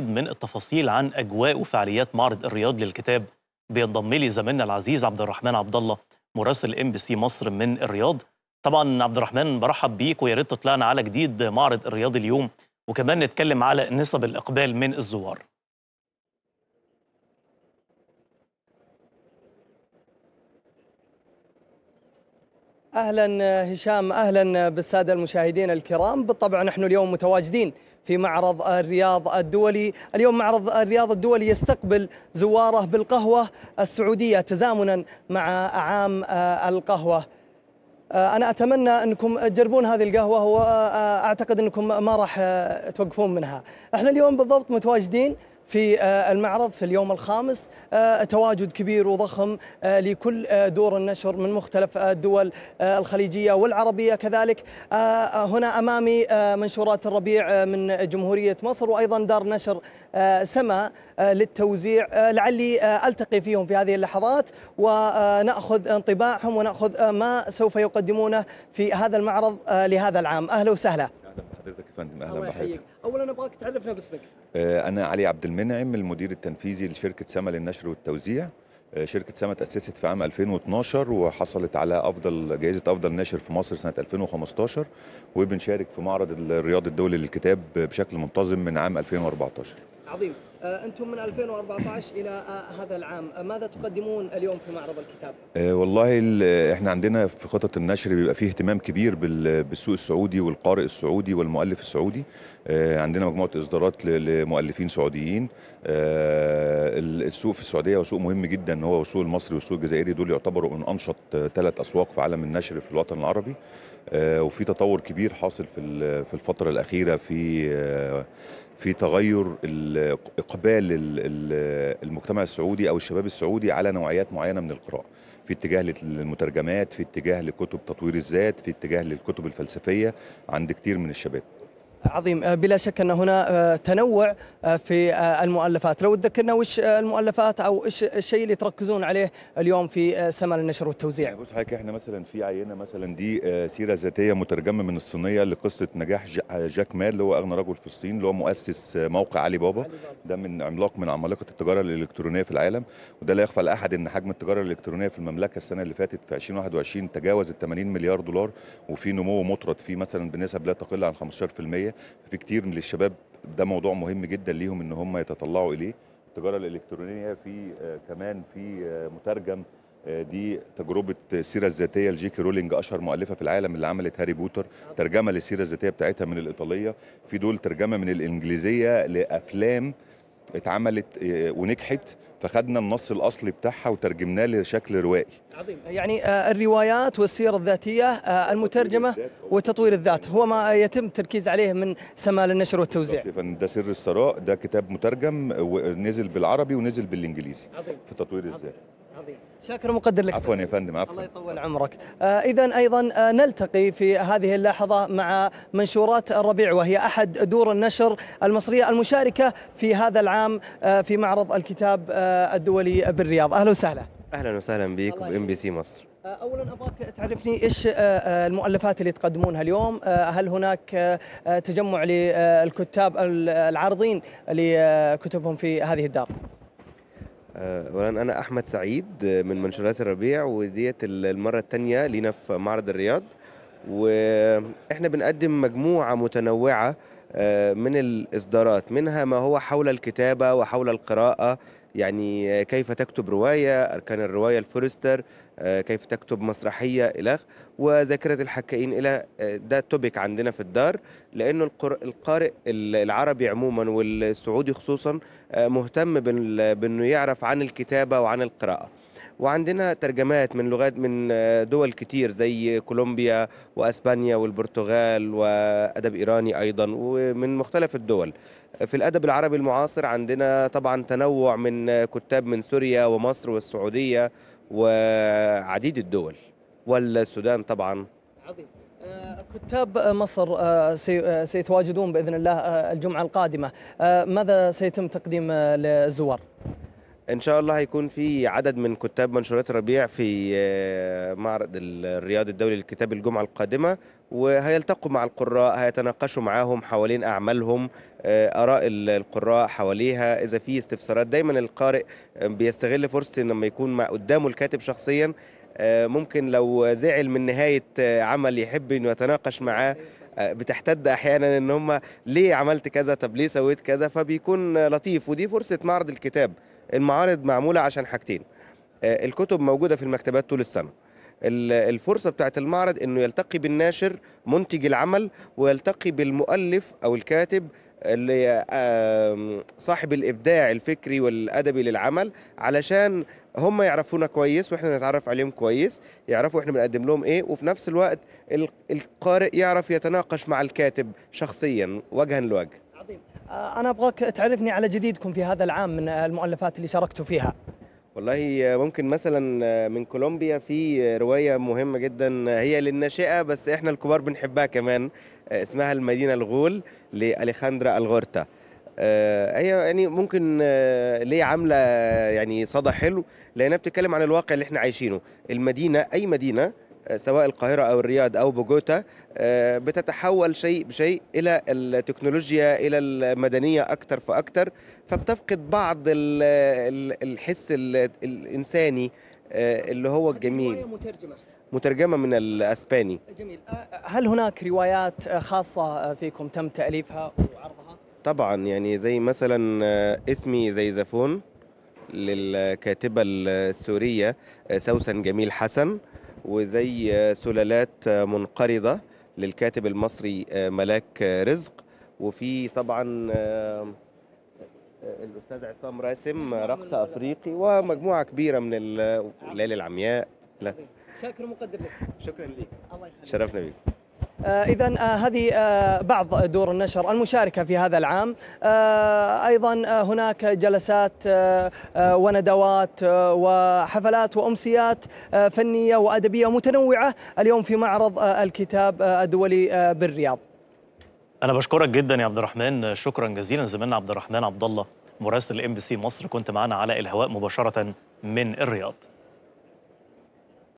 من التفاصيل عن اجواء وفعاليات معرض الرياض للكتاب بينضم لي زميلنا العزيز عبد الرحمن عبد الله مراسل ام بي سي مصر من الرياض طبعا عبد الرحمن برحب بيك ويا ريت تطلعنا على جديد معرض الرياض اليوم وكمان نتكلم على نسب الاقبال من الزوار اهلا هشام اهلا بالساده المشاهدين الكرام بالطبع نحن اليوم متواجدين في معرض الرياض الدولي اليوم معرض الرياض الدولي يستقبل زواره بالقهوه السعوديه تزامنا مع عام آه، القهوه آه، انا اتمنى انكم تجربون هذه القهوه واعتقد آه، انكم ما راح توقفون منها احنا اليوم بالضبط متواجدين في آه، المعرض في اليوم الخامس آه، تواجد كبير وضخم آه، لكل دور النشر من مختلف الدول الخليجية والعربية كذلك هنا أمامي منشورات الربيع من جمهورية مصر وأيضا دار نشر سما للتوزيع لعلي ألتقي فيهم في هذه اللحظات ونأخذ انطباعهم ونأخذ ما سوف يقدمونه في هذا المعرض لهذا العام أهلا وسهلا اهلا الله يحييك اولا ابغاك تعرفنا باسمك آه، انا علي عبد المنعم المدير التنفيذي لشركه سما للنشر والتوزيع آه، شركة سما تأسست في عام 2012 وحصلت على أفضل جائزة أفضل ناشر في مصر سنة 2015 وبنشارك في معرض الرياض الدولي للكتاب بشكل منتظم من عام 2014 عظيم آه، أنتم من 2014 إلى آه، هذا العام آه، ماذا تقدمون اليوم في معرض الكتاب؟ والله إحنا عندنا في خطط النشر بيبقى فيه اهتمام كبير بالسوق السعودي والقارئ السعودي والمؤلف السعودي عندنا مجموعة إصدارات لمؤلفين سعوديين السوق في السعودية هو سوق مهم جدا هو السوق المصري والسوق الجزائري دول يعتبروا من أنشط ثلاث أسواق في عالم النشر في الوطن العربي وفي تطور كبير حاصل في الفترة الأخيرة في في تغير اقبال المجتمع السعودي او الشباب السعودي على نوعيات معينه من القراءه في اتجاه للمترجمات في اتجاه لكتب تطوير الذات في اتجاه للكتب الفلسفيه عند كتير من الشباب عظيم آه، بلا شك ان هنا آه، تنوع آه، في المؤلفات لو تذكرنا وش المؤلفات او ايش الشيء اللي تركزون عليه اليوم في سمى النشر والتوزيع يعني بص حضرتك احنا مثلا في عينه مثلا دي سيره ذاتيه مترجمه من الصينيه لقصه نجاح جاك مال اللي هو اغنى رجل في الصين اللي هو مؤسس موقع علي بابا ده من عملاق من عمالقه التجاره الالكترونيه في العالم وده لا يخفى لاحد ان حجم التجاره الالكترونيه في المملكه السنه اللي فاتت في 2021 تجاوز ال 80 مليار دولار وفي نمو مطرد فيه مثلا بنسب لا تقل عن 15% في كتير من الشباب ده موضوع مهم جدا ليهم ان هم يتطلعوا اليه التجاره الالكترونيه في آه، كمان في آه، مترجم آه، دي تجربة السيرة الذاتية لجيكي رولينج أشهر مؤلفة في العالم اللي عملت هاري بوتر ترجمة للسيرة الذاتية بتاعتها من الإيطالية في دول ترجمة من الإنجليزية لأفلام اتعملت آه، ونجحت فخدنا النص الاصلي بتاعها وترجمناه لشكل روائي عظيم يعني آه، الروايات والسير الذاتيه آه، المترجمه وتطوير الذات هو ما يتم التركيز عليه من سماء النشر والتوزيع ده سر الثراء ده كتاب مترجم ونزل بالعربي ونزل بالانجليزي عظيم. في تطوير الذات عظيم شاكر مقدر لك عفوا يا فندم عفوا الله يطول عمرك آه اذا ايضا آه نلتقي في هذه اللحظه مع منشورات الربيع وهي احد دور النشر المصريه المشاركه في هذا العام آه في معرض الكتاب آه الدولي بالرياض اهلا وسهلا اهلا وسهلا بك بام بي سي مصر آه، اولا ابغاك تعرفني ايش آه، آه، المؤلفات اللي تقدمونها اليوم هل هناك تجمع للكتاب العارضين لكتبهم في هذه الدار اولا آه، انا احمد سعيد آه، من منشورات الربيع وديت المره الثانيه لينا في معرض الرياض واحنا بنقدم مجموعه متنوعه آه، من الاصدارات منها ما هو حول الكتابه وحول القراءه يعني كيف تكتب روايه اركان الروايه الفورستر آه، كيف تكتب مسرحيه الى وذاكره الحكايين الى آه، ده توبيك عندنا في الدار لانه القارئ العربي عموما والسعودي خصوصا آه، مهتم بانه يعرف عن الكتابه وعن القراءه وعندنا ترجمات من لغات من دول كتير زي كولومبيا واسبانيا والبرتغال وادب ايراني ايضا ومن مختلف الدول في الادب العربي المعاصر عندنا طبعا تنوع من كتاب من سوريا ومصر والسعوديه وعديد الدول والسودان طبعا عظيم آه، كتاب مصر آه، آه، سيتواجدون باذن الله الجمعه القادمه ماذا سيتم تقديم للزوار؟ ان شاء الله هيكون في عدد من كتاب منشورات الربيع في آه، معرض الرياض الدولي للكتاب الجمعه القادمه وهيلتقوا مع القراء هيتناقشوا معاهم حوالين اعمالهم آه، اراء القراء حواليها اذا في استفسارات دايما القارئ آه، بيستغل فرصه لما يكون مع قدامه الكاتب شخصيا ممكن لو زعل من نهايه عمل يحب انه يتناقش معاه بتحتد احيانا ان هم ليه عملت كذا طب ليه سويت كذا فبيكون لطيف ودي فرصه معرض الكتاب المعارض معمولة عشان حاجتين آه، الكتب موجودة في المكتبات طول السنة الفرصة بتاعت المعرض أنه يلتقي بالناشر منتج العمل ويلتقي بالمؤلف أو الكاتب اللي صاحب الابداع الفكري والادبي للعمل علشان هم يعرفونا كويس واحنا نتعرف عليهم كويس يعرفوا احنا بنقدم لهم ايه وفي نفس الوقت القارئ يعرف يتناقش مع الكاتب شخصيا وجها لوجه آه، أنا أبغاك تعرفني على جديدكم في هذا العام من المؤلفات اللي شاركتوا فيها والله آه، ممكن مثلا آه، من كولومبيا في روايه مهمه جدا هي للناشئه بس احنا الكبار بنحبها كمان اسمها المدينه الغول لاليخاندرا الغورتا هي يعني ممكن ليه عامله يعني صدى حلو لانها بتتكلم عن الواقع اللي احنا عايشينه المدينه اي مدينه سواء القاهرة أو الرياض أو بوجوتا آه، بتتحول شيء بشيء إلى التكنولوجيا إلى المدنية أكتر فأكتر فبتفقد بعض الحس الإنساني آه، اللي هو الجميل مترجمة مترجمة من الأسباني جميل آه، هل هناك روايات خاصة فيكم تم تأليفها وعرضها؟ طبعا يعني زي مثلا اسمي زي زفون للكاتبة السورية سوسن جميل حسن وزي سلالات منقرضة للكاتب المصري ملاك رزق وفي طبعا آه، الأستاذ عصام راسم رقص أفريقي ومجموعة كبيرة من الليل العمياء لا. شاكر مقدر لك شكرا لك الله يخليك شرفنا بك آه، إذا آه، هذه آه، بعض دور النشر المشاركة في هذا العام أيضا هناك جلسات وندوات وحفلات وأمسيات فنية وأدبية متنوعة اليوم في معرض الكتاب الدولي بالرياض أنا بشكرك جدا يا عبد الرحمن شكرا جزيلا زميلنا عبد الرحمن عبد الله مراسل ام بي سي مصر كنت معنا على الهواء مباشرة من الرياض